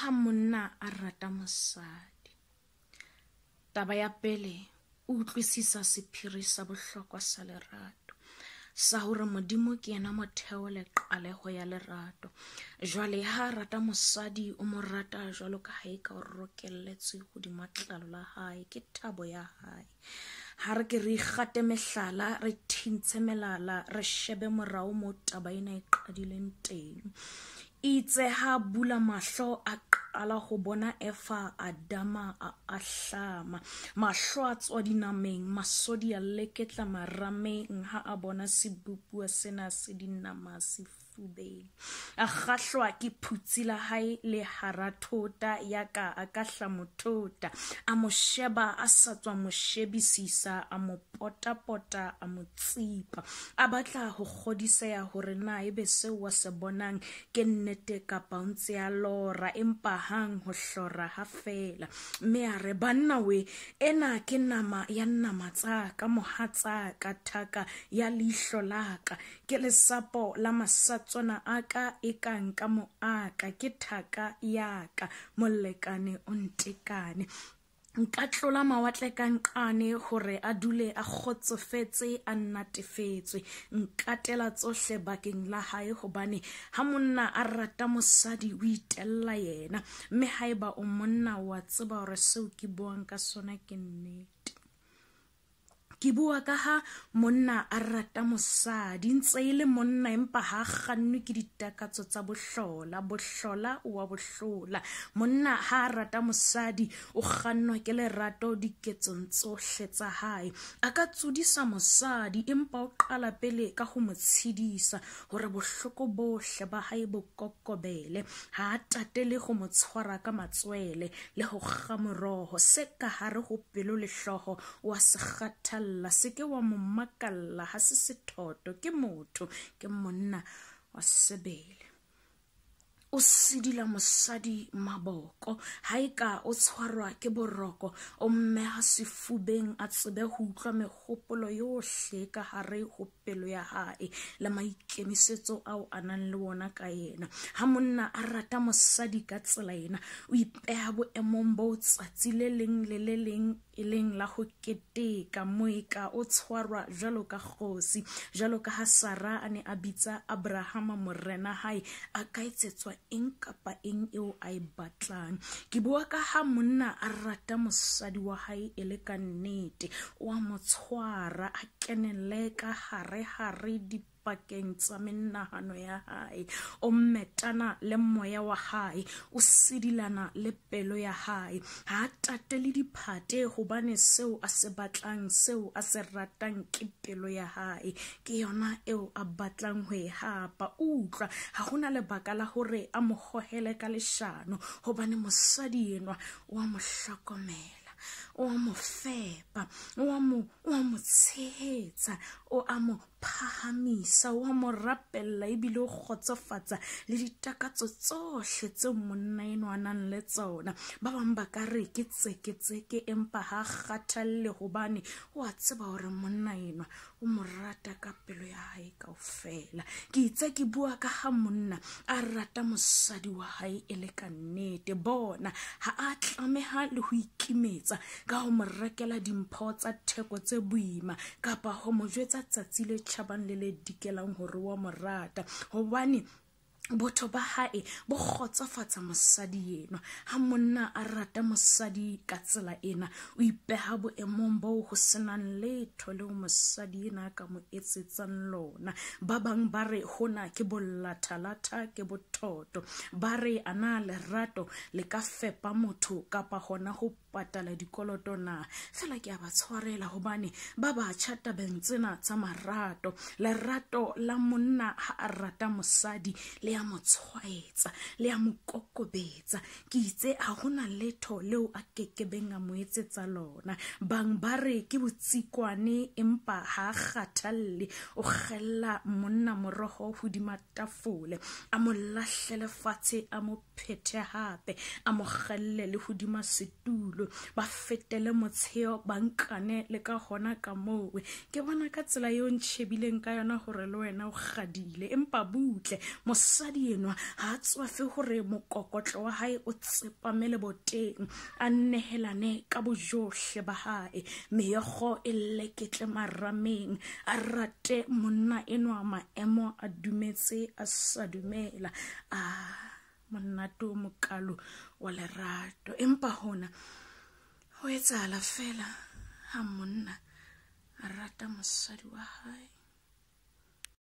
ha monna a rata mosadi taba ya pele o utlwisisa sephiri sa bohlokwa sa lerato sa gore modimo ke yena motheo le qalego ya lerato jwale ha a rata mosadi o mo rata jwalo ka hae ka o rokelletse godimo tlalo la hae ke thabo ya hae ha re ke re ikgate mehlala re thintse melala re shebe morao mo taba ena e qadileng teng itse ha bula mahlo a qala go bona efa a a ahlama mahlo a tswa dinameng masodi a leketla marameng ha a bona sebupua sena se dinama se thubeng a kgahlwa ke phutsi la hae le hara yaka ya ka a ka hlamothota a mo sheba a sa tswa mo shebisisa a mo potapota a mo tsipa a batla ho kgodiseya hore na ebe seo wa se bonang ke nnete kapa o lora empa hang ho hlora ha mme a re banna we ena ke nama ya nama tsaka mohatsaka thaka ya leihlo la ka ke lesapo la masaka matsona a ka e kang ka moaka ke thaka yaka molekane o ntekane nka tlola mawatle ka nqane gore a dule a kgotsofetse a nnatefetswe nkatela tsotlhe bakeng la gae gobane ga monna a rata mosadi o itelela yena mme ga e ba o monna wa tseba gore seo ke buang ka sone ke nnete ke bua ka ha monna a rata mosadi ntse e le monna empa ha gannwe ke ditakatso tsa bohlola bohlola o wa bohlola monna ha a rata mosadi o gannwa ke lerato diketsong tsohle tsa hae a ka tsudisa mosadi empa o qala pele ka ho mo tshedisa hore bohloko bohle ba hae bo kokobele ha a tatele go mo tshwara ka matswele le ho kga moroho se ka hare ho pelo le hlooho wa se kgathalla makalla seke wa mo makalla ga se sethoto ke motho ke monna wa sebele o sedila mosadi maboko ga e ka o tshwarwa ke boroko o mmega sefubeng a tsebe go utlwa megopolo yotlhe ka gare go pelo ya gae le maikemisetso ao a nang le ona ka yena ga monna a rata mosadi ka tsela ena o ipega boemong bo tsatsi le leng le le leng e leng la go keteka moeka o tshwarwa jalo ka kgosi jalo ka ga sara a ne a bitsa abrahama morena gae a ka etsetswa eng kapa eng eo a e batlang ke bua ka ha monna a rata mosadi wa hae e le ka nnete wa motshwara a kenele ka hare hare di pakeng tsa menagano ya gae o mmetana le moya wa gae o sedilana le pelo ya gae ga tate le diphate gobane seo a se batlang seo a se ratang ke pelo ya gae ke yona eo a batlang go e gapa o utlwa ga go na lebaka la gore a mo gogele ka leshano gobane mosadi enwa o a mo tlhokomela o a mo fepa o a mo tshehetsa o a mo phahamisa o a mo rapelela ebile o kgotsofatsa le ditakatso tsohle tseo monna eno a nang le tsona ba bangwe ba ka re ke tseketseke empa ga kgathalle gobane o a tseba gore monna enwa o mo rata ka pelo ya gae kao fela ke itse ke bua ka ga monna a rata mosadi wa gae e le ka nnete bona ga a tlamega le go ikimetsa mmotsa ka go mo rekela dimpho tsa theko tse boima kapa go mo jwetsa tsatsi le tšhabang le le dikelang gore wa morata gobane botho ba gae bo kgotsafatsa mosadi enwa ga monna a rata mosadi ka tsela ena o ipega boemong boo go senang letho leo mosadi ena a ka mo etsetsang lona ba bangwe ba re gona ke bolathalatha ke bothoto ba re a na lerato le ka fepa motho kapa gona go patala dikoloto na fela ke a ba tshwarela gobane ba batšhata bentsena tsa marato lerato la monna ga a rata mosadi le le a mo tshwaetsa le a mo kokobetsa ke itse a gona letho leo a kekebeng a mo etsetsa lona bang ba re ke botsikwane empa ga a kgathalle o kgella monna morogo godima tafole a mo latlhele fatshe a mo phethe gape a mo kgelle le godima setulo ba fetele motsheo ba nkane le ka gona ka mowe ke bona ka tsela yo ntšhebileng ka yona gore le wena o gadile empa butle mosa mosadi enwa ga a tswafe gore mokokotlo wa gae o tsepame leboteng a nnegelane ka bojotlhe ba gae meego e leketle marameng a rate monna enwa maemo a dumetse a sa dumela a ah, monnato mokalo wa lerato empa gona go etsala fela ga monna a rata mosadi wa gae